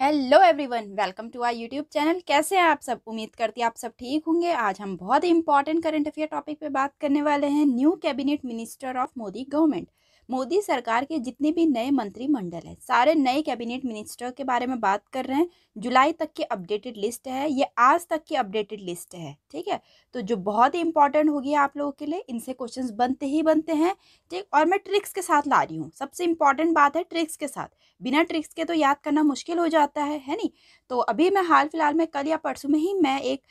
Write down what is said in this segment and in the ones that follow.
hello everyone welcome to our YouTube channel कैसे हैं आप सब उम्मीद करती आप सब ठीक होंगे आज हम बहुत ही इंपॉर्टेंट करंट अफेयर टॉपिक पे बात करने वाले हैं new cabinet minister of Modi government Modi सरकार के जितने भी नए मंत्रिमंडल है सारे नए कैबिनेट मिनिस्टर के बारे में बात कर रहे हैं जुलाई तक की अपडेटेड लिस्ट है ये आज तक की अपडेटेड लिस्ट है ठीक है तो जो बहुत ही इंपॉर्टेंट होगी आप लोगों के लिए इनसे क्वेश्चन बनते ही बनते हैं ठीक और मैं ट्रिक्स के साथ ला रही हूँ सबसे इंपॉर्टेंट बात है ट्रिक्स के साथ बिना ट्रिक्स के तो याद करना मुश्किल हो जाता है है नहीं तो अभी मैं हाल फिलहाल में कल या परसों में ही मैं एक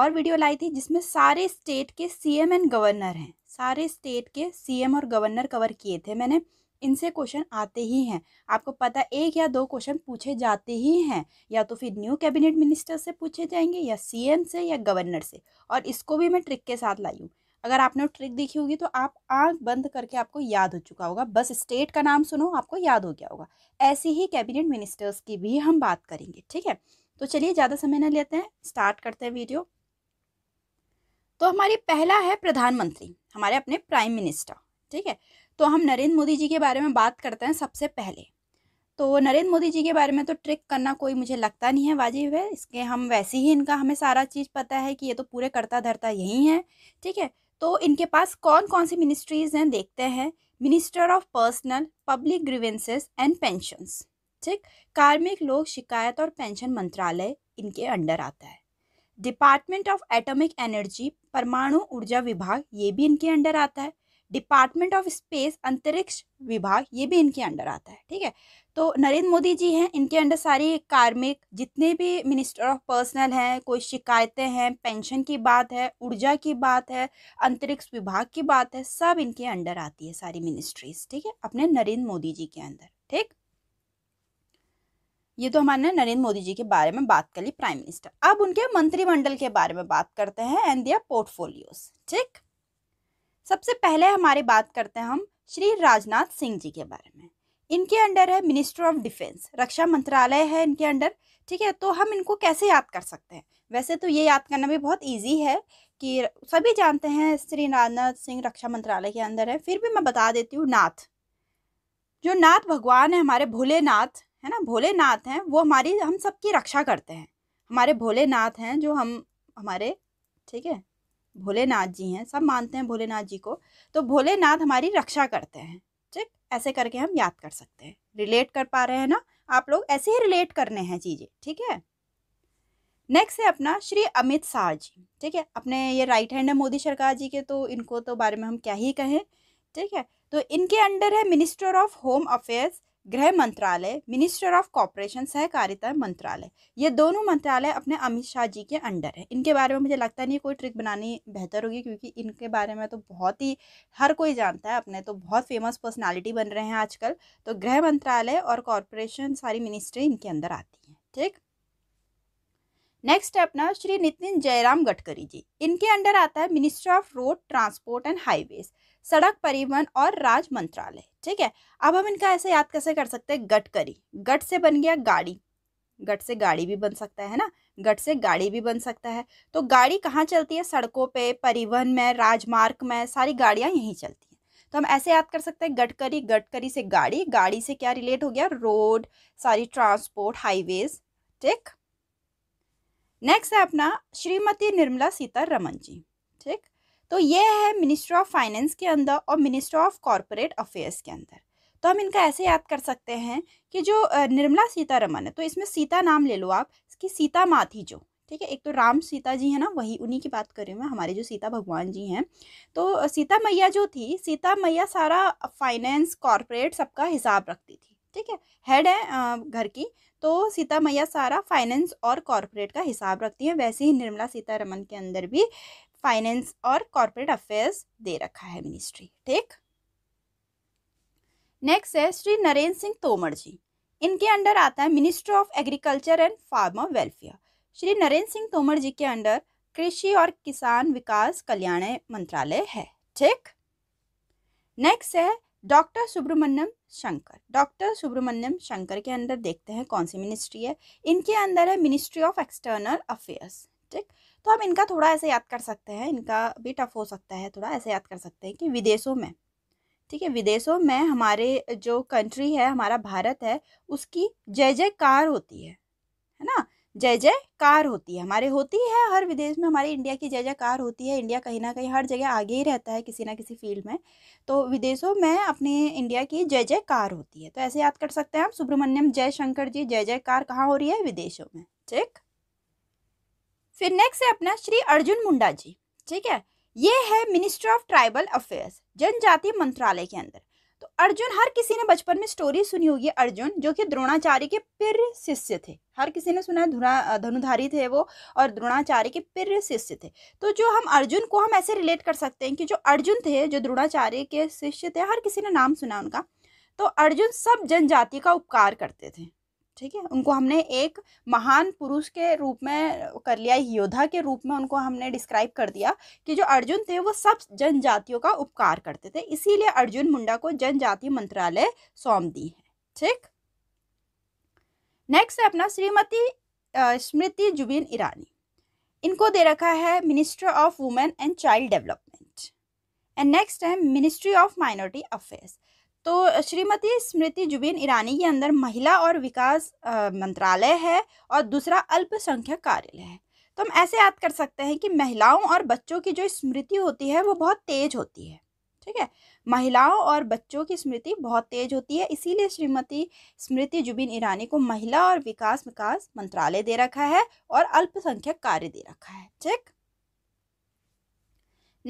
और वीडियो लाई थी जिसमें सारे स्टेट के सी एंड गवर्नर हैं सारे स्टेट के सीएम और गवर्नर कवर किए थे मैंने इनसे क्वेश्चन आते ही हैं आपको पता एक या दो क्वेश्चन पूछे जाते ही हैं या तो फिर न्यू कैबिनेट मिनिस्टर से पूछे जाएंगे या सीएम से या गवर्नर से और इसको भी मैं ट्रिक के साथ लाई हूँ अगर आपने ट्रिक देखी होगी तो आप आंख बंद करके आपको याद हो चुका होगा बस स्टेट का नाम सुनो आपको याद हो गया होगा ऐसे ही कैबिनेट मिनिस्टर्स की भी हम बात करेंगे ठीक है तो चलिए ज़्यादा समय न लेते हैं स्टार्ट करते हैं वीडियो तो हमारी पहला है प्रधानमंत्री हमारे अपने प्राइम मिनिस्टर ठीक है तो हम नरेंद्र मोदी जी के बारे में बात करते हैं सबसे पहले तो नरेंद्र मोदी जी के बारे में तो ट्रिक करना कोई मुझे लगता नहीं है वाजिब है इसके हम वैसे ही इनका हमें सारा चीज़ पता है कि ये तो पूरे करता धरता यही है ठीक है तो इनके पास कौन कौन सी मिनिस्ट्रीज़ हैं देखते हैं minister of personal public grievances and pensions ठीक कार्मिक लोक शिकायत और पेंशन मंत्रालय इनके अंडर आता है डिपार्टमेंट ऑफ एटॉमिक एनर्जी परमाणु ऊर्जा विभाग ये भी इनके अंडर आता है डिपार्टमेंट ऑफ स्पेस अंतरिक्ष विभाग ये भी इनके अंडर आता है ठीक है तो नरेंद्र मोदी जी हैं इनके अंडर सारी कार्मिक जितने भी मिनिस्टर ऑफ पर्सनल हैं कोई शिकायतें हैं पेंशन की बात है ऊर्जा की बात है अंतरिक्ष विभाग की बात है सब इनके अंडर आती है सारी मिनिस्ट्रीज ठीक है अपने नरेंद्र मोदी जी के अंदर ठीक ये तो हमारे नरेंद्र मोदी जी के बारे में बात कर ली प्राइम मिनिस्टर अब उनके मंत्रिमंडल के बारे में बात करते हैं एंड दियर पोर्टफोलियोज ठीक सबसे पहले हमारी बात करते हैं हम श्री राजनाथ सिंह जी के बारे में इनके अंडर है मिनिस्टर ऑफ डिफेंस रक्षा मंत्रालय है इनके अंडर ठीक है तो हम इनको कैसे याद कर सकते हैं वैसे तो ये याद करना भी बहुत इजी है कि सभी जानते हैं श्री राजनाथ सिंह रक्षा मंत्रालय के अंदर है फिर भी मैं बता देती हूँ नाथ जो नाथ भगवान है हमारे भोलेनाथ है ना भोलेनाथ हैं वो हमारी हम सबकी रक्षा करते हैं हमारे भोलेनाथ हैं जो हम हमारे ठीक है भोलेनाथ जी हैं सब मानते हैं भोलेनाथ जी को तो भोलेनाथ हमारी रक्षा करते हैं ठीक ऐसे करके हम याद कर सकते हैं रिलेट कर पा रहे हैं ना आप लोग ऐसे ही रिलेट करने हैं चीज़ें ठीक है नेक्स्ट है अपना श्री अमित शाह जी ठीक है अपने ये राइट हैंड है मोदी सरकार जी के तो इनको तो बारे में हम क्या ही कहें ठीक है तो इनके अंडर है मिनिस्टर ऑफ होम अफेयर्स गृह मंत्रालय मिनिस्टर ऑफ कॉपरेशन सहकारिता मंत्रालय ये दोनों मंत्रालय अपने अमित शाह जी के अंडर है इनके बारे में मुझे लगता नहीं कोई ट्रिक बनानी बेहतर होगी क्योंकि इनके बारे में तो बहुत ही हर कोई जानता है अपने तो बहुत फेमस पर्सनालिटी बन रहे हैं आजकल तो गृह मंत्रालय और कॉरपोरेशन सारी मिनिस्ट्री इनके अंदर आती हैं ठीक नेक्स्ट है अपना श्री नितिन जयराम गडकरी जी इनके अंडर आता है minister of road transport and highways सड़क परिवहन और राज मंत्रालय ठीक है अब हम इनका ऐसे याद कैसे कर सकते हैं गटकरी गट से बन गया गाड़ी गट से गाड़ी भी बन सकता है ना गट से गाड़ी भी बन सकता है तो गाड़ी कहाँ चलती है सड़कों पे परिवहन में राजमार्ग में सारी गाड़ियाँ यहीं चलती हैं तो हम ऐसे याद कर सकते हैं गटकरी गटकरी से गाड़ी गाड़ी से क्या रिलेट हो गया रोड सारी ट्रांसपोर्ट हाईवेज ठीक नेक्स्ट है अपना श्रीमती निर्मला सीतारमन जी ठीक तो ये है मिनिस्ट्री ऑफ फाइनेंस के अंदर और मिनिस्ट्री ऑफ कॉरपोरेट अफेयर्स के अंदर तो हम इनका ऐसे याद कर सकते हैं कि जो निर्मला सीतारमन है तो इसमें सीता नाम ले लो आप कि सीता माँ थी जो ठीक है एक तो राम सीता जी है ना वही उन्हीं की बात कर रही हूँ मैं हमारे जो सीता भगवान जी हैं तो सीता मैया जो थी सीता मैया सारा फाइनेंस कॉरपोरेट सबका हिसाब रखती थी ठीक है हेड है घर की तो सीता मैया सारा फाइनेंस और कॉरपोरेट का हिसाब रखती हैं वैसे ही निर्मला सीतारमन के अंदर भी फाइनेंस और कॉरपोरेट अफेयर्स दे रखा है मिनिस्ट्री ठीक नेक्स्ट है श्री नरेंद्र सिंह तोमर जी इनके अंडर आता है ministry of agriculture and farmer welfare Shri Narendra Singh Tomar ji के अंडर कृषि और किसान विकास कल्याण मंत्रालय है ठीक नेक्स्ट है डॉक्टर सुब्रमण्यम शंकर डॉक्टर सुब्रमण्यम शंकर के अंदर देखते हैं कौन सी मिनिस्ट्री है इनके अंदर है मिनिस्ट्री ऑफ एक्सटर्नल अफेयर्स ठीक तो हम इनका थोड़ा ऐसे याद कर सकते हैं इनका भी टफ हो सकता है थोड़ा ऐसे याद कर सकते हैं कि विदेशों में ठीक है विदेशों में हमारे जो कंट्री है हमारा भारत है उसकी जय जयकार होती है है ना जय जयकार होती है हमारे होती है हर विदेश में हमारे इंडिया की जय जयकार होती है इंडिया कहीं ना कहीं हर जगह आगे ही रहता है किसी ना किसी फील्ड में तो विदेशों में अपने इंडिया की जय जयकार होती है तो ऐसे याद कर सकते हैं हम सुब्रमण्यम जय शंकर जी जय जयकार कहाँ हो रही है विदेशों में ठीक फिर नेक्स्ट है अपना श्री अर्जुन मुंडा जी ठीक है ये है मिनिस्ट्री ऑफ ट्राइबल अफेयर्स जनजातीय मंत्रालय के अंदर तो अर्जुन हर किसी ने बचपन में स्टोरी सुनी होगी अर्जुन जो कि द्रोणाचार्य के पिर शिष्य थे हर किसी ने सुना है धनुधारी थे वो और द्रोणाचार्य के पिर शिष्य थे तो जो हम अर्जुन को हम ऐसे रिलेट कर सकते हैं कि जो अर्जुन थे जो द्रोणाचार्य के शिष्य थे हर किसी ने नाम सुना उनका तो अर्जुन सब जनजाति का उपकार करते थे ठीक है उनको हमने एक महान पुरुष के रूप में कर लिया योद्धा के रूप में उनको हमने डिस्क्राइब कर दिया कि जो अर्जुन थे वो सब जनजातियों का उपकार करते थे इसीलिए अर्जुन मुंडा को जनजाति मंत्रालय सौंप दी है ठीक नेक्स्ट है अपना श्रीमती स्मृति जुबिन ईरानी इनको दे रखा है minister of women and child development and next है मिनिस्ट्री ऑफ माइनॉरिटी अफेयर्स तो श्रीमती स्मृति जुबिन ईरानी के अंदर महिला और विकास मंत्रालय है और दूसरा अल्पसंख्यक कार्यालय है तो हम ऐसे याद कर सकते हैं कि महिलाओं और बच्चों की जो स्मृति होती है वो बहुत तेज होती है ठीक है महिलाओं और बच्चों की स्मृति बहुत तेज होती है इसीलिए श्रीमती स्मृति जुबिन ईरानी को महिला और विकास विकास मंत्रालय दे रखा है और अल्पसंख्यक कार्य दे रखा है ठीक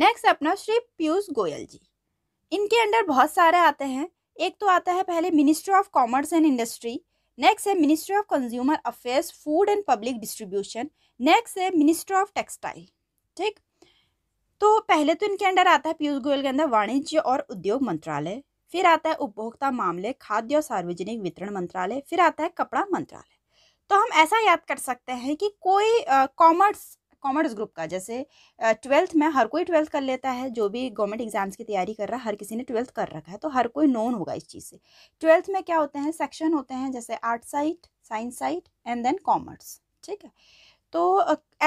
नेक्स्ट अपना श्री पीयूष गोयल जी इनके अंडर बहुत सारे आते हैं एक तो आता है पहले ministry of commerce and industry next है ministry of consumer affairs food and public distribution next है मिनिस्ट्री ऑफ टेक्सटाइल ठीक तो पहले तो इनके अंडर आता है पीयूष गोयल के अंदर वाणिज्य और उद्योग मंत्रालय फिर आता है उपभोक्ता मामले खाद्य और सार्वजनिक वितरण मंत्रालय फिर आता है कपड़ा मंत्रालय तो हम ऐसा याद कर सकते हैं कि कोई कॉमर्स कॉमर्स ग्रुप का जैसे ट्वेल्थ में हर कोई ट्वेल्थ कर लेता है जो भी गवर्नमेंट एग्जाम्स की तैयारी कर रहा है हर किसी ने ट्वेल्थ कर रखा है तो हर कोई नोन होगा इस चीज़ से ट्वेल्थ में क्या होते हैं सेक्शन होते हैं जैसे art side science side and then commerce ठीक है तो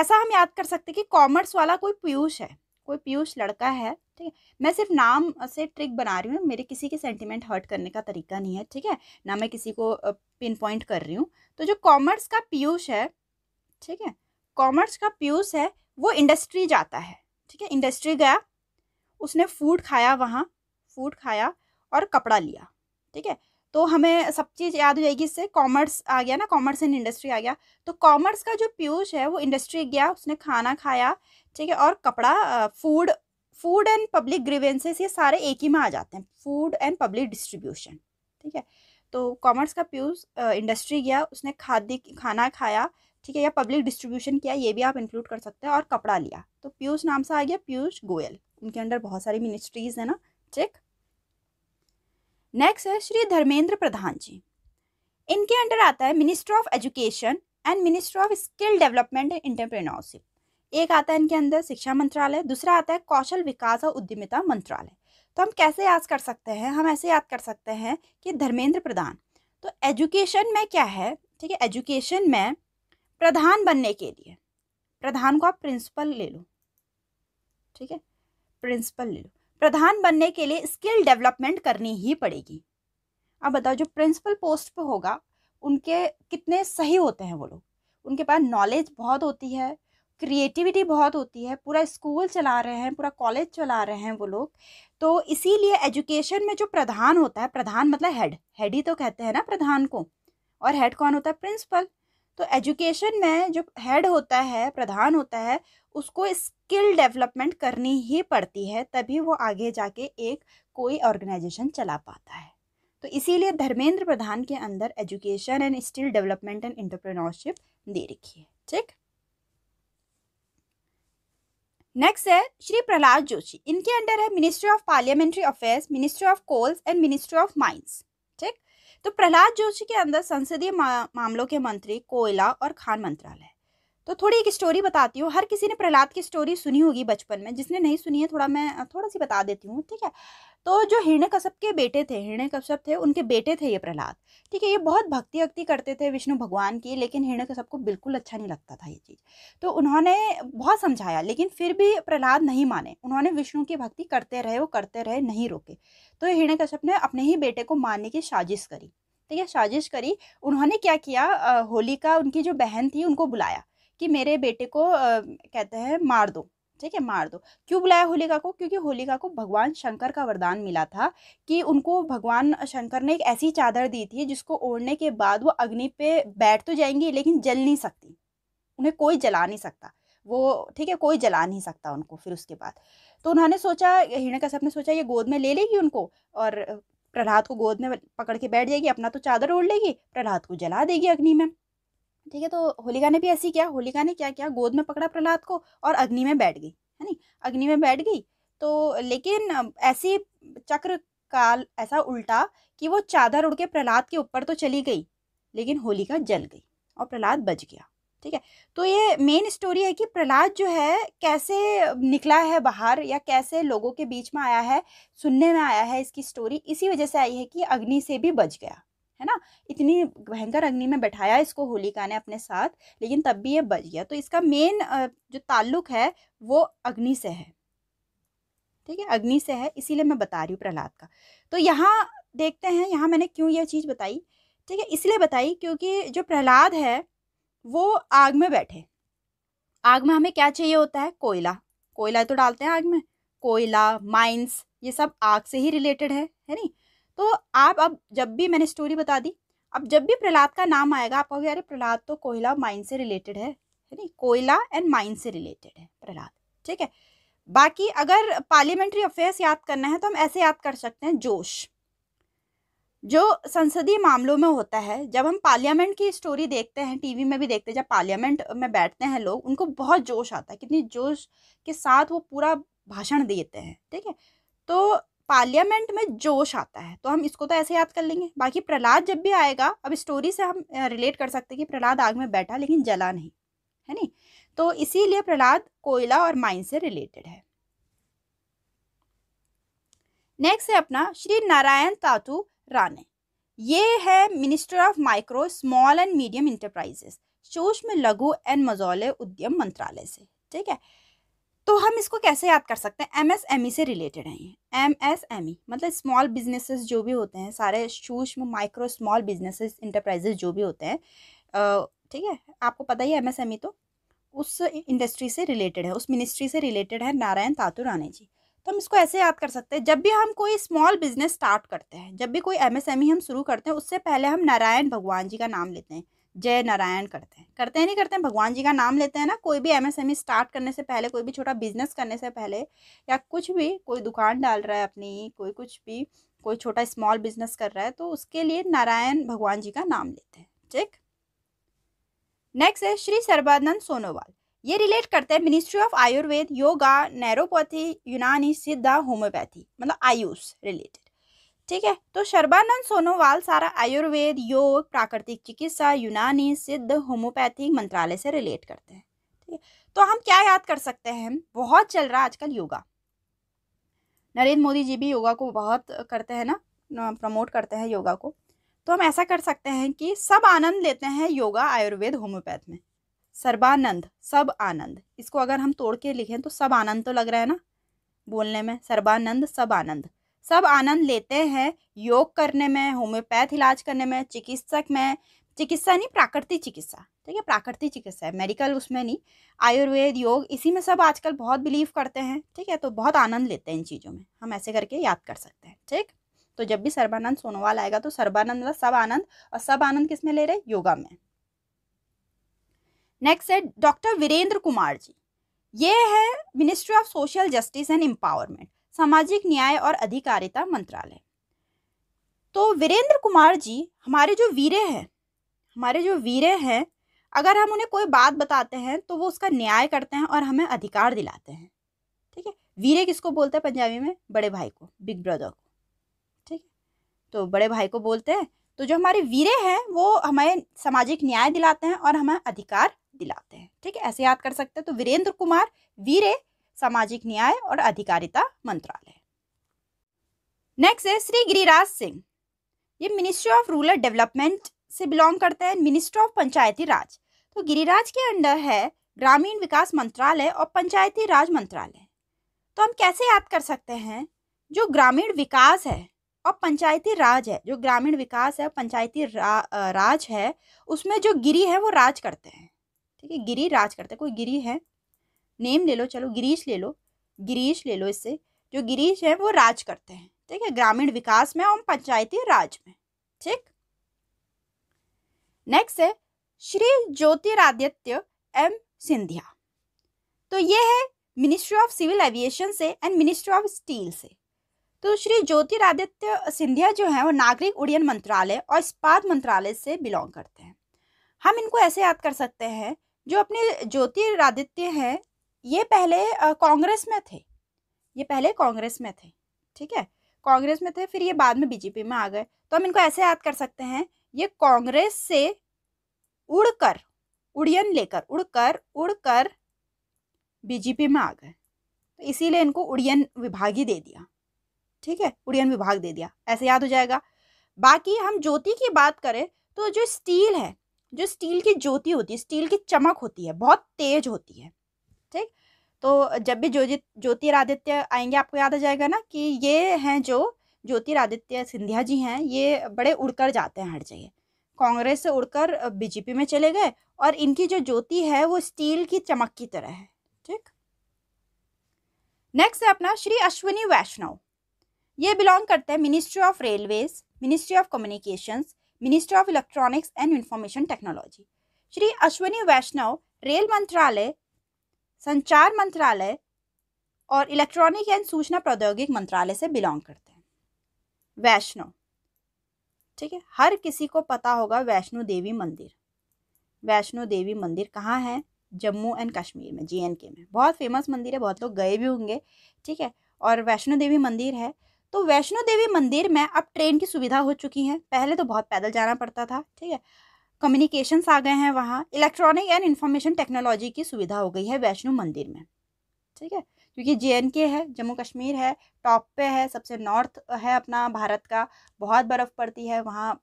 ऐसा हम याद कर सकते कि कॉमर्स वाला कोई पीयूष है कोई पीयूष लड़का है ठीक है मैं सिर्फ नाम से ट्रिक बना रही हूँ मेरे किसी के सेंटिमेंट हर्ट करने का तरीका नहीं है ठीक है ना मैं किसी को पिन पॉइंट कर रही हूँ तो जो कॉमर्स का पीयूष है ठीक है कॉमर्स का प्यूस है वो इंडस्ट्री जाता है ठीक है इंडस्ट्री गया उसने फूड खाया वहाँ फूड खाया और कपड़ा लिया ठीक है तो हमें सब चीज़ याद हो जाएगी इससे कॉमर्स आ गया ना कॉमर्स एंड इंडस्ट्री आ गया तो कॉमर्स का जो प्यूष है वो इंडस्ट्री गया उसने खाना खाया ठीक है और कपड़ा food food and public grievances ये सारे एक ही में आ जाते हैं फूड एंड पब्लिक डिस्ट्रीब्यूशन ठीक है तो कॉमर्स का प्यूज इंडस्ट्री गया उसने खाद्य खाना खाया ठीक है या पब्लिक डिस्ट्रीब्यूशन किया ये भी आप इंक्लूड कर सकते हैं और कपड़ा लिया तो पीयूष नाम से आ गया पीयूष गोयल उनके अंडर बहुत सारी मिनिस्ट्रीज है ना चेक नेक्स्ट है श्री धर्मेंद्र प्रधान जी इनके अंडर आता है minister of education and minister of skill development and entrepreneurship एक आता है इनके अंदर शिक्षा मंत्रालय दूसरा आता है कौशल विकास और उद्यमिता मंत्रालय तो हम कैसे याद कर सकते हैं हम ऐसे याद कर सकते हैं कि धर्मेंद्र प्रधान तो एजुकेशन में क्या है ठीक है एजुकेशन में प्रधान बनने के लिए प्रधान को आप प्रिंसिपल ले लो ठीक है प्रिंसिपल ले लो प्रधान बनने के लिए स्किल डेवलपमेंट करनी ही पड़ेगी अब बताओ जो प्रिंसिपल पोस्ट पे होगा उनके कितने सही होते हैं वो लोग उनके पास नॉलेज बहुत होती है क्रिएटिविटी बहुत होती है पूरा स्कूल चला रहे हैं पूरा कॉलेज चला रहे हैं वो लोग तो इसीलिए एजुकेशन में जो प्रधान होता है प्रधान मतलब हेड हेड ही तो कहते हैं ना प्रधान को और हेड कौन होता है प्रिंसिपल तो एजुकेशन में जो हेड होता है प्रधान होता है उसको स्किल डेवलपमेंट करनी ही पड़ती है तभी वो आगे जाके एक कोई ऑर्गेनाइजेशन चला पाता है तो इसीलिए धर्मेंद्र प्रधान के अंदर education and skill development and entrepreneurship दे रखी है ठीक नेक्स्ट है श्री प्रहलाद जोशी इनके अंडर है ministry of parliamentary affairs ministry of coals and ministry of mines ठीक तो प्रहलाद जोशी के अंदर संसदीय मा, मामलों के मंत्री कोयला और खान मंत्रालय तो थोड़ी एक स्टोरी बताती हूँ हर किसी ने प्रहलाद की स्टोरी सुनी होगी बचपन में जिसने नहीं सुनी है थोड़ा मैं थोड़ा सी बता देती हूँ ठीक है तो जो हिरण्य कश्यप के बेटे थे हिरण्य कश्यप थे उनके बेटे थे ये प्रहलाद ठीक है ये बहुत भक्ति भक्ति करते थे विष्णु भगवान की लेकिन हिरण्य कश्यप को बिल्कुल अच्छा नहीं लगता था ये चीज़ तो उन्होंने बहुत समझाया लेकिन फिर भी प्रहलाद नहीं माने उन्होंने विष्णु की भक्ति करते रहे वो करते रहे नहीं रोके तो हिरण्य कश्यप ने अपने ही बेटे को मारने की साजिश करी ठीक है साजिश करी उन्होंने क्या किया होलिका उनकी जो बहन थी उनको बुलाया कि मेरे बेटे को कहते हैं मार दो ठीक है मार दो क्यों बुलाया होलिका को क्योंकि होलिका को भगवान शंकर का वरदान मिला था कि उनको भगवान शंकर ने एक ऐसी चादर दी थी जिसको ओढ़ने के बाद वो अग्नि पे बैठ तो जाएंगी लेकिन जल नहीं सकती उन्हें कोई जला नहीं सकता वो ठीक है कोई जला नहीं सकता उनको फिर उसके बाद तो उन्होंने सोचा हिरण का ने सोचा ये गोद में ले लेगी उनको और प्रहलाद को गोद में पकड़ के बैठ जाएगी अपना तो चादर ओढ़ लेगी प्रहलाद को जला देगी अग्नि में ठीक है तो होलिका ने भी ऐसी किया होलिका ने क्या किया गोद में पकड़ा प्रहलाद को और अग्नि में बैठ गई है नी अग्नि में बैठ गई तो लेकिन ऐसी चक्र काल ऐसा उल्टा कि वो चादर उड़ के प्रहलाद के ऊपर तो चली गई लेकिन होलिका जल गई और प्रहलाद बच गया ठीक है तो ये मेन स्टोरी है कि प्रहलाद जो है कैसे निकला है बाहर या कैसे लोगों के बीच में आया है सुनने में आया है इसकी स्टोरी इसी वजह से आई है कि अग्नि से भी बच गया है ना इतनी भयंकर अग्नि में बैठाया इसको होलिका ने अपने साथ लेकिन तब भी ये बच गया तो इसका मेन जो ताल्लुक है वो अग्नि से है ठीक है अग्नि से है इसीलिए मैं बता रही हूँ प्रहलाद का तो यहाँ देखते हैं यहाँ मैंने क्यों यह चीज़ बताई ठीक है इसलिए बताई क्योंकि जो प्रहलाद है वो आग में बैठे आग में हमें क्या चाहिए होता है कोयला कोयला तो डालते हैं आग में कोयला माइंस ये सब आग से ही रिलेटेड है है नहीं तो आप अब जब भी मैंने स्टोरी बता दी अब जब भी प्रहलाद का नाम आएगा आप कहोगे अरे प्रहलाद तो कोयला माइन से रिलेटेड है है नहीं कोयला एंड माइन से रिलेटेड है प्रहलाद ठीक है बाकी अगर पार्लियामेंट्री अफेयर्स याद करना है तो हम ऐसे याद कर सकते हैं जोश जो संसदीय मामलों में होता है जब हम पार्लियामेंट की स्टोरी देखते हैं टीवी में भी देखते हैं जब पार्लियामेंट में बैठते हैं लोग उनको बहुत जोश आता है कितनी जोश के साथ वो पूरा भाषण देते हैं ठीक है तो पार्लियामेंट में जोश आता है तो हम इसको तो ऐसे याद कर लेंगे बाकी प्रहलाद जब भी आएगा अब स्टोरी से हम रिलेट कर सकते हैं कि प्रहलाद आग में बैठा लेकिन जला नहीं है नी तो इसीलिए प्रहलाद कोयला और माइन से रिलेटेड है नेक्स्ट है अपना श्री नारायण तातू राणे ये है minister of micro small and medium enterprises सूक्ष्म लघु एंड मजौले उद्यम मंत्रालय से ठीक है तो हम इसको कैसे याद कर सकते हैं एम e से रिलेटेड है ये ई e मतलब स्मॉल बिजनेसेस जो भी होते हैं सारे सूक्ष्म माइक्रो स्मॉल बिजनेसेस इंटरप्राइजेस जो भी होते हैं ठीक है आपको पता ही एम e तो उस इंडस्ट्री से रिलेटेड है उस मिनिस्ट्री से रिलेटेड है नारायण तातु राणे जी तो हम इसको ऐसे याद कर सकते हैं जब भी हम कोई स्मॉल बिजनेस स्टार्ट करते हैं जब भी कोई एमएसएमई हम शुरू करते हैं उससे पहले हम नारायण भगवान जी का नाम लेते हैं जय नारायण करते हैं करते हैं नहीं करते हैं भगवान जी का नाम लेते हैं ना कोई भी एमएसएमई स्टार्ट e करने से पहले कोई भी छोटा बिजनेस करने से पहले या कुछ भी कोई दुकान डाल रहा है अपनी कोई कुछ भी कोई छोटा स्मॉल बिजनेस कर रहा है तो उसके लिए नारायण भगवान जी का नाम लेते हैं ठीक नेक्स्ट है श्री सर्वानंद सोनोवाल ये रिलेट करते हैं ministry of Ayurveda yoga naturopathy Unani Siddha homeopathy मतलब आयुष रिलेटेड ठीक है तो शर्बानंद सोनोवाल सारा आयुर्वेद योग प्राकृतिक चिकित्सा यूनानी सिद्ध होम्योपैथिक मंत्रालय से रिलेट करते हैं ठीक है तो हम क्या याद कर सकते हैं बहुत चल रहा है आजकल योगा नरेंद्र मोदी जी भी योगा को बहुत करते हैं ना प्रमोट करते हैं योगा को तो हम ऐसा कर सकते हैं कि सब आनंद लेते हैं योगा आयुर्वेद होम्योपैथ में सर्बानंद सब आनंद इसको अगर हम तोड़ के लिखें तो सब आनंद तो लग रहा है ना बोलने में सर्बानंद सब आनंद सब आनंद लेते हैं योग करने में होम्योपैथ इलाज करने में चिकित्सक में चिकित्सा नहीं प्राकृतिक चिकित्सा ठीक है प्राकृतिक चिकित्सा है मेडिकल उसमें नहीं आयुर्वेद योग इसी में सब आजकल बहुत बिलीव करते हैं ठीक है तो बहुत आनंद लेते हैं इन चीज़ों में हम ऐसे करके याद कर सकते हैं ठीक तो जब भी सर्वानंद सोनोवाल आएगा तो सर्वानंद मतलब सब आनंद और सब आनंद किस में ले रहे योगा में नेक्स्ट है डॉक्टर वीरेंद्र कुमार जी ये है ministry of social justice and empowerment सामाजिक न्याय और अधिकारिता मंत्रालय तो वीरेंद्र कुमार जी हमारे जो वीरे हैं हमारे जो वीरे हैं अगर हम उन्हें कोई बात बताते हैं तो वो उसका न्याय करते हैं और हमें अधिकार दिलाते हैं ठीक है वीरे किसको बोलते हैं पंजाबी में बड़े भाई को बिग ब्रदर को ठीक है तो बड़े भाई को बोलते हैं तो जो हमारे वीरे हैं वो हमें सामाजिक न्याय दिलाते हैं और हमें अधिकार दिलाते हैं ठीक है ऐसे याद कर सकते हैं तो वीरेंद्र कुमार वीरे सामाजिक न्याय और अधिकारिता मंत्रालय नेक्स्ट है श्री गिरिराज सिंह ये मिनिस्ट्री ऑफ रूरल डेवलपमेंट से बिलोंग करते हैं मिनिस्ट्री ऑफ पंचायती राज तो गिरिराज के अंडर है ग्रामीण विकास मंत्रालय और पंचायती राज मंत्रालय तो हम कैसे याद कर सकते हैं जो ग्रामीण विकास है और पंचायती राज है जो ग्रामीण विकास है पंचायती रा, राज है उसमें जो गिरी है वो राज करते हैं ठीक है गिरी राज करते हैं कोई गिरी है नेम ले लो चलो गिरीश ले लो गिरीश ले लो इससे जो गिरीश है वो राज करते हैं ठीक है ग्रामीण विकास में और पंचायती राज में ठीक नेक्स्ट है श्री ज्योतिरादित्य एम सिंधिया तो ये है मिनिस्ट्री ऑफ सिविल एविएशन से एंड मिनिस्ट्री ऑफ स्टील से तो श्री ज्योतिरादित्य सिंधिया जो है वो नागरिक उड्डयन मंत्रालय और इस्पात मंत्रालय से बिलोंग करते हैं हम इनको ऐसे याद कर सकते हैं जो अपने ज्योतिरादित्य हैं ये पहले कांग्रेस में थे ये पहले कांग्रेस में थे ठीक है कांग्रेस में थे फिर ये बाद में बीजेपी में आ गए तो हम इनको ऐसे याद कर सकते हैं ये कांग्रेस से उड़कर उड़ियन लेकर उड़कर उड़कर बीजेपी में आ गए तो इसीलिए इनको उड़ियन विभाग ही दे दिया ठीक है उड़ियन विभाग दे दिया ऐसे याद हो जाएगा बाकी हम ज्योति की बात करें तो जो स्टील है जो स्टील की ज्योति होती है स्टील की चमक होती है बहुत तेज होती है ठीक तो जब भी ज्योति ज्योतिरादित्य आएंगे आपको याद आ जाएगा ना कि ये हैं जो ज्योतिरादित्य सिंधिया जी हैं ये बड़े उड़कर जाते हैं हर जगह कांग्रेस से उड़कर बीजेपी में चले गए और इनकी जो ज्योति है वो स्टील की चमक की तरह है ठीक नेक्स्ट है अपना श्री अश्विनी वैष्णव ये बिलोंग करते हैं ministry of railways ministry of communications ministry of electronics and information technology Shri Ashwini Vaishnaw रेल मंत्रालय संचार मंत्रालय और इलेक्ट्रॉनिक एंड सूचना प्रौद्योगिक मंत्रालय से बिलोंग करते हैं वैष्णो ठीक है हर किसी को पता होगा वैष्णो देवी मंदिर वैष्णो देवी मंदिर कहाँ है जम्मू एंड कश्मीर में जे एंड के में बहुत फेमस मंदिर है बहुत लोग गए भी होंगे ठीक है और वैष्णो देवी मंदिर है तो वैष्णो देवी मंदिर में अब ट्रेन की सुविधा हो चुकी है पहले तो बहुत पैदल जाना पड़ता था ठीक है कम्युनिकेशंस आ गए हैं वहाँ इलेक्ट्रॉनिक एंड इंफॉर्मेशन टेक्नोलॉजी की सुविधा हो गई है वैष्णो मंदिर में ठीक है क्योंकि जे है जम्मू कश्मीर है टॉप पे है सबसे नॉर्थ है अपना भारत का बहुत बर्फ़ पड़ती है वहाँ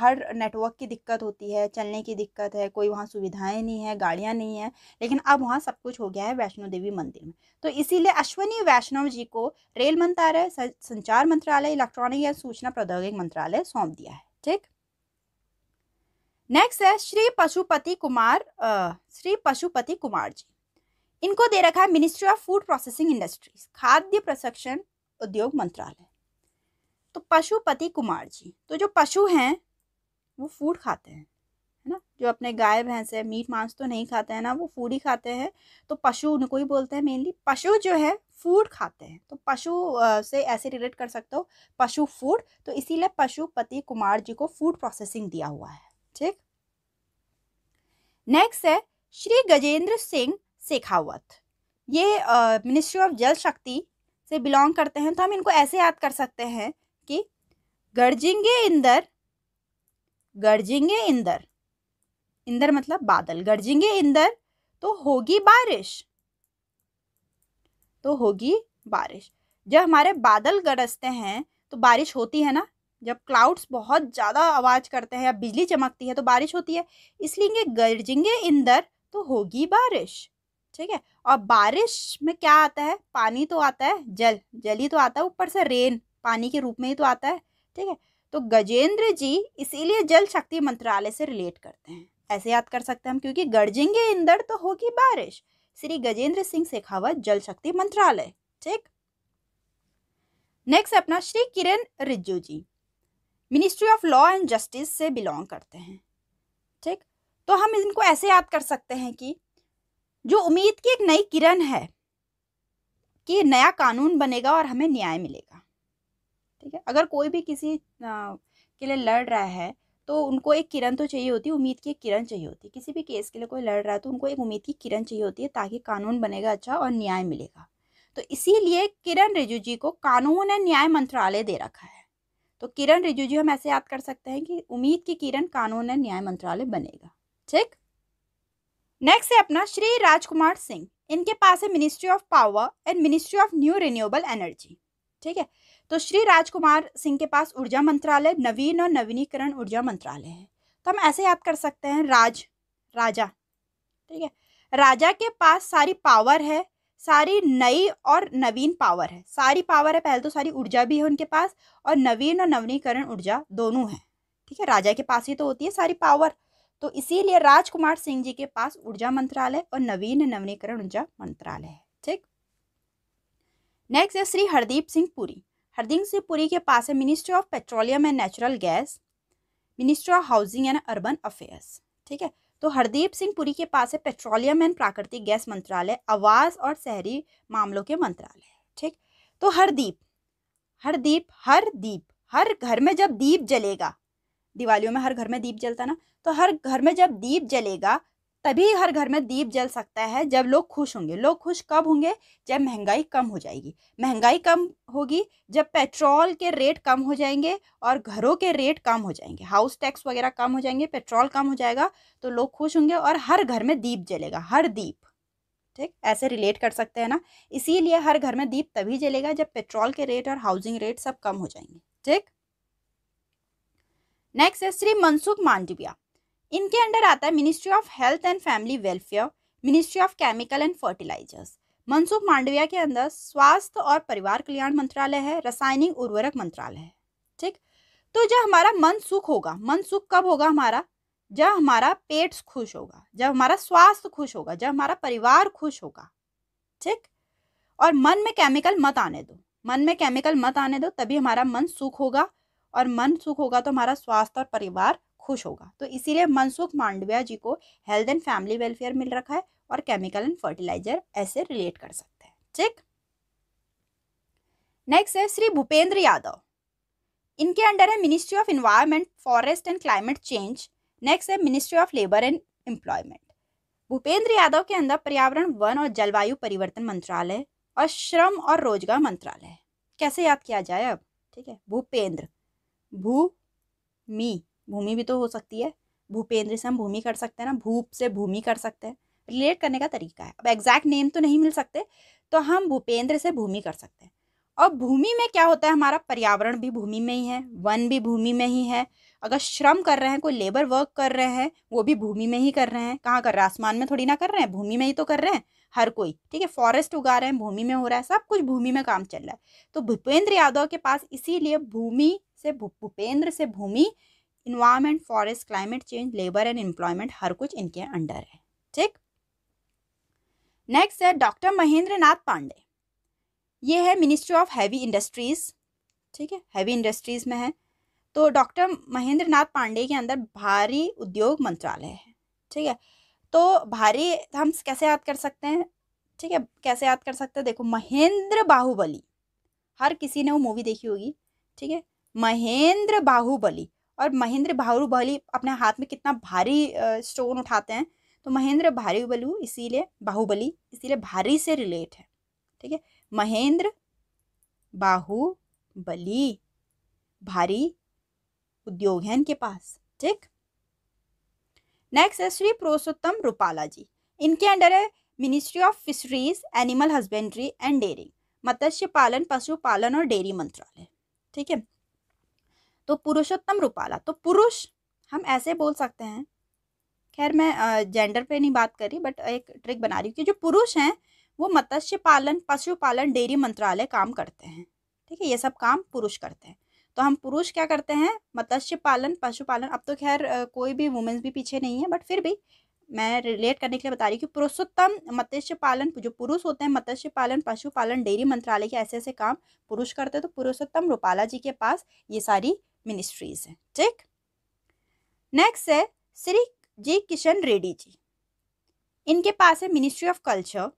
हर नेटवर्क की दिक्कत होती है चलने की दिक्कत है कोई वहाँ सुविधाएं नहीं है गाड़ियाँ नहीं है लेकिन अब वहाँ सब कुछ हो गया है वैष्णो देवी मंदिर में तो इसीलिए अश्वनी वैष्णव जी को रेल मंत्रालय संचार मंत्रालय इलेक्ट्रॉनिक या सूचना प्रौद्योगिक मंत्रालय सौंप दिया है ठीक नेक्स्ट है श्री पशुपति कुमार आ, श्री पशुपति कुमार जी इनको दे रखा है ministry of food processing industries खाद्य प्रशिक्षण उद्योग मंत्रालय तो पशुपति कुमार जी तो जो पशु हैं वो फूड खाते हैं है ना जो अपने गाय भैंस है मीट मांस तो नहीं खाते हैं ना वो फूड ही खाते हैं तो पशु उनको ही बोलते हैं मेनली पशु जो है फूड खाते हैं तो पशु से ऐसे रिलेट कर सकते हो पशु फूड तो इसीलिए पशुपति कुमार जी को फूड प्रोसेसिंग दिया हुआ है ठीक नेक्स्ट है श्री गजेंद्र सिंह शेखावत ये मिनिस्ट्री ऑफ जल शक्ति से बिलोंग करते हैं तो हम इनको ऐसे याद कर सकते हैं कि गर्जिंगे इंदर गर्जिंगे इंदर इंदर मतलब बादल गर्जिंगे इंदर तो होगी बारिश तो होगी बारिश जब हमारे बादल गरजते हैं तो बारिश होती है ना जब क्लाउड्स बहुत ज़्यादा आवाज़ करते हैं या बिजली चमकती है तो बारिश होती है इसलिए गर्जेंगे इंदर तो होगी बारिश ठीक है और बारिश में क्या आता है पानी तो आता है जल जल ही तो आता है ऊपर से रेन पानी के रूप में ही तो आता है ठीक है तो गजेंद्र जी इसीलिए जल शक्ति मंत्रालय से रिलेट करते हैं ऐसे याद कर सकते हैं हम क्योंकि गरजेंगे इंदर तो होगी बारिश श्री गजेंद्र सिंह शेखावत जल शक्ति मंत्रालय ठीक नेक्स्ट अपना Shri Kiren Rijiju ji ministry of law and justice से बिलोंग करते हैं ठीक तो हम इनको ऐसे याद कर सकते हैं कि जो उम्मीद की एक नई किरण है कि नया कानून बनेगा और हमें न्याय मिलेगा ठीक है अगर कोई भी किसी के लिए लड़ रहा है तो उनको एक किरण तो चाहिए होती है उम्मीद की एक किरण चाहिए होती है किसी भी केस के लिए कोई लड़ रहा है तो उनको एक उम्मीद की किरण चाहिए होती है ताकि कानून बनेगा अच्छा और न्याय मिलेगा तो इसीलिए किरण रिजू जी को कानून एंड न्याय मंत्रालय दे रखा है तो किरण रिजिजू हम ऐसे याद कर सकते हैं कि उम्मीद की किरण कानून एंड न्याय मंत्रालय बनेगा ठीक नेक्स्ट है अपना श्री राजकुमार सिंह इनके पास है ministry of power and ministry of new renewable energy ठीक है तो श्री राजकुमार सिंह के पास ऊर्जा मंत्रालय नवीन और नवीनीकरण ऊर्जा मंत्रालय है तो हम ऐसे याद कर सकते हैं राज राजा ठीक है राजा के पास सारी पावर है सारी नई और नवीन पावर है सारी पावर है पहले तो सारी ऊर्जा भी है उनके पास और नवीन और नवनीकरण ऊर्जा दोनों है ठीक है राजा के पास ही तो होती है सारी पावर तो इसीलिए राजकुमार सिंह जी के पास ऊर्जा मंत्रालय और नवीन नवनीकरण ऊर्जा मंत्रालय है ठीक नेक्स्ट है श्री हरदीप सिंह पुरी हरदीप सिंह पुरी के पास है ministry of petroleum and natural gas ministry of housing and urban affairs ठीक है तो हरदीप सिंह पुरी के पास है पेट्रोलियम एंड प्राकृतिक गैस मंत्रालय आवास और शहरी मामलों के मंत्रालय ठीक तो हरदीप हरदीप हर दीप हर घर में जब दीप जलेगा दिवालियों में हर घर में दीप जलता ना तो हर घर में जब दीप जलेगा तभी हर घर में दीप जल सकता है जब लोग खुश होंगे लोग खुश कब होंगे जब महंगाई कम हो जाएगी महंगाई कम होगी जब पेट्रोल के रेट कम हो जाएंगे और घरों के रेट कम हो जाएंगे हाउस टैक्स वगैरह कम हो जाएंगे पेट्रोल कम हो जाएगा तो लोग खुश होंगे और हर घर में दीप जलेगा हर दीप ठीक ऐसे रिलेट कर सकते हैं ना इसीलिए हर घर में दीप तभी जलेगा जब पेट्रोल के रेट और हाउसिंग रेट सब कम हो जाएंगे ठीक नेक्स्ट है श्री मनसुख मांडविया इनके अंडर आता है ministry of health and family welfare ministry of chemical and fertilisers Mansukh Mandaviya के अंदर स्वास्थ्य और परिवार कल्याण मंत्रालय है रासायनिक उर्वरक मंत्रालय है ठीक तो जब हमारा मन सुख होगा मन सुख कब होगा हमारा जब हमारा पेट खुश होगा जब हमारा स्वास्थ्य खुश होगा जब हमारा परिवार खुश होगा ठीक और मन में केमिकल मत आने दो मन में केमिकल मत आने दो तभी हमारा मन सुख होगा और मन सुख होगा तो हमारा स्वास्थ्य और परिवार खुश होगा तो इसीलिए मनसुख मांडविया जी को हेल्थ एंड फैमिली वेलफेयर मिल रखा है और केमिकल एंड फर्टिलाइजर ऐसे रिलेट कर सकते हैं ठीक नेक्स्ट है श्री भूपेंद्र यादव इनके अंडर है ministry of environment forest and climate change next है ministry of labour and employment Bhupendra Yadav के अंदर पर्यावरण वन और जलवायु परिवर्तन मंत्रालय और श्रम और रोजगार मंत्रालय कैसे याद किया जाए अब ठीक है भूपेंद्र भू मी भूमि भी तो हो सकती है भूपेंद्र से हम भूमि कर सकते हैं ना भूप से भूमि कर सकते हैं रिलेट करने का तरीका है अब एग्जैक्ट नेम तो नहीं मिल सकते तो हम भूपेंद्र से भूमि कर सकते हैं और भूमि में क्या होता है हमारा पर्यावरण भी भूमि में ही है वन भी भूमि में ही है अगर श्रम कर रहे हैं कोई लेबर वर्क कर रहे हैं वो भी भूमि में ही कर रहे हैं कहाँ कर रहे हैं आसमान में थोड़ी ना कर रहे हैं भूमि में ही तो कर रहे हैं हर कोई ठीक है फॉरेस्ट उगा रहे हैं भूमि में हो रहा है सब कुछ भूमि में काम चल रहा है तो भूपेंद्र यादव के पास इसीलिए भूमि से भूपेंद्र से भूमि environment forest climate change labour and employment हर कुछ इनके अंडर है ठीक नेक्स्ट है डॉक्टर महेंद्र नाथ पांडे ये है मिनिस्ट्री ऑफ हैवी इंडस्ट्रीज़ ठीक है हैवी इंडस्ट्रीज़ में है तो डॉक्टर महेंद्र नाथ पांडे के अंदर भारी उद्योग मंत्रालय है ठीक है तो भारी हम कैसे याद कर सकते हैं ठीक है कैसे याद कर सकते हैं देखो महेंद्र बाहुबली हर किसी ने वो मूवी देखी होगी ठीक है महेंद्र बाहुबली और महेंद्र बाहुबली अपने हाथ में कितना भारी स्टोन उठाते हैं तो महेंद्र भारी बलू इसीलिए बाहुबली इसीलिए भारी से रिलेट है ठीक है महेंद्र बाहुबली भारी उद्योग है इनके पास ठीक नेक्स्ट है श्री पुरुषोत्तम रूपाला जी इनके अंडर है ministry of fisheries animal husbandry and dairying मत्स्य पालन पशुपालन और डेयरी मंत्रालय ठीक है तो पुरुषोत्तम रूपाला तो पुरुष हम ऐसे बोल सकते हैं खैर मैं जेंडर पे नहीं बात कर रही बट एक ट्रिक बना रही हूँ कि जो पुरुष हैं वो मत्स्य पालन पशुपालन डेयरी मंत्रालय काम करते हैं ठीक है ये सब काम पुरुष करते हैं तो हम पुरुष क्या करते हैं मत्स्य पालन पशुपालन अब तो खैर कोई भी वुमेन्स भी पीछे नहीं है बट फिर भी मैं रिलेट करने के लिए बता रही हूँ कि पुरुषोत्तम मत्स्य पालन जो पुरुष होते हैं मत्स्य पालन पशुपालन डेयरी मंत्रालय के ऐसे ऐसे काम पुरुष करते हैं तो पुरुषोत्तम रूपाला जी के पास ये सारी मिनिस्ट्रीज़ हैं ठीक नेक्स्ट है श्री जी किशन रेड्डी जी इनके पास है ministry of culture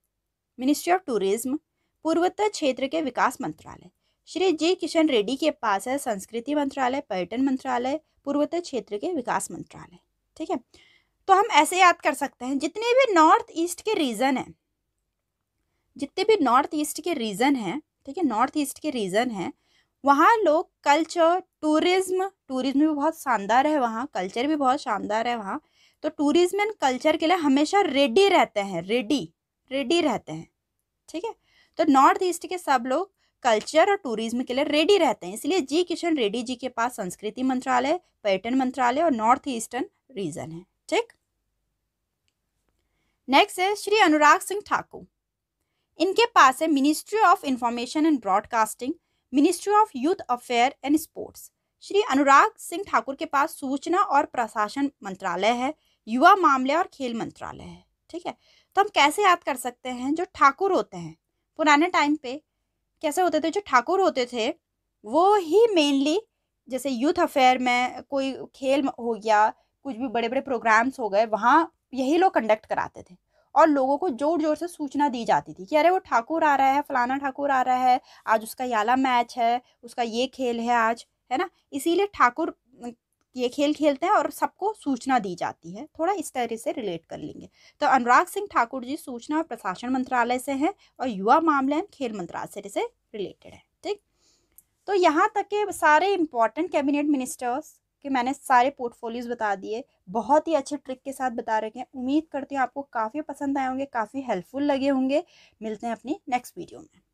ministry of tourism पूर्वोत्तर क्षेत्र के विकास मंत्रालय श्री जी किशन रेड्डी के पास है संस्कृति मंत्रालय पर्यटन मंत्रालय पूर्वोत्तर क्षेत्र के विकास मंत्रालय ठीक है तो हम ऐसे याद कर सकते हैं जितने भी नॉर्थ ईस्ट के रीज़न हैं जितने भी नॉर्थ ईस्ट के रीज़न हैं ठीक है नॉर्थ ईस्ट के रीज़न हैं वहाँ लोग कल्चर टूरिज्म टूरिज्म भी बहुत शानदार है वहाँ कल्चर भी बहुत शानदार है वहाँ तो टूरिज्म एंड कल्चर के लिए हमेशा रेडी रहते हैं रेडी रेडी रहते हैं ठीक है तो नॉर्थ ईस्ट के सब लोग कल्चर और टूरिज्म के लिए रेडी रहते हैं इसलिए जी किशन रेड्डी जी के पास संस्कृति मंत्रालय पर्यटन मंत्रालय और नॉर्थ ईस्टर्न रीजन है ठीक नेक्स्ट है श्री अनुराग सिंह ठाकुर इनके पास है ministry of information and broadcasting ministry of youth affair and sports Shri Anurag Singh Thakur के पास सूचना और प्रशासन मंत्रालय है युवा मामले और खेल मंत्रालय है ठीक है तो हम कैसे याद कर सकते हैं जो ठाकुर होते हैं पुराने टाइम पे कैसे होते थे जो ठाकुर होते थे वो ही मेनली जैसे यूथ अफेयर में कोई खेल हो गया कुछ भी बड़े बड़े प्रोग्राम्स हो गए वहाँ यही लोग कंडक्ट कराते थे और लोगों को जोर जोर से सूचना दी जाती थी कि अरे वो ठाकुर आ रहा है फलाना ठाकुर आ रहा है आज उसका याला मैच है उसका ये खेल है आज है ना इसीलिए ठाकुर ये खेल खेलते हैं और सबको सूचना दी जाती है थोड़ा इस तरह से रिलेट कर लेंगे तो अनुराग सिंह ठाकुर जी सूचना और प्रशासन मंत्रालय से हैं और युवा मामले एंड खेल मंत्रालय से रिलेटेड है ठीक तो यहाँ तक के सारे इम्पोर्टेंट कैबिनेट मिनिस्टर्स के मैंने सारे पोर्टफोलियोज बता दिए बहुत ही अच्छे ट्रिक के साथ बता रखे हैं उम्मीद करती हूँ आपको काफ़ी पसंद आए होंगे काफ़ी हेल्पफुल लगे होंगे मिलते हैं अपनी नेक्स्ट वीडियो में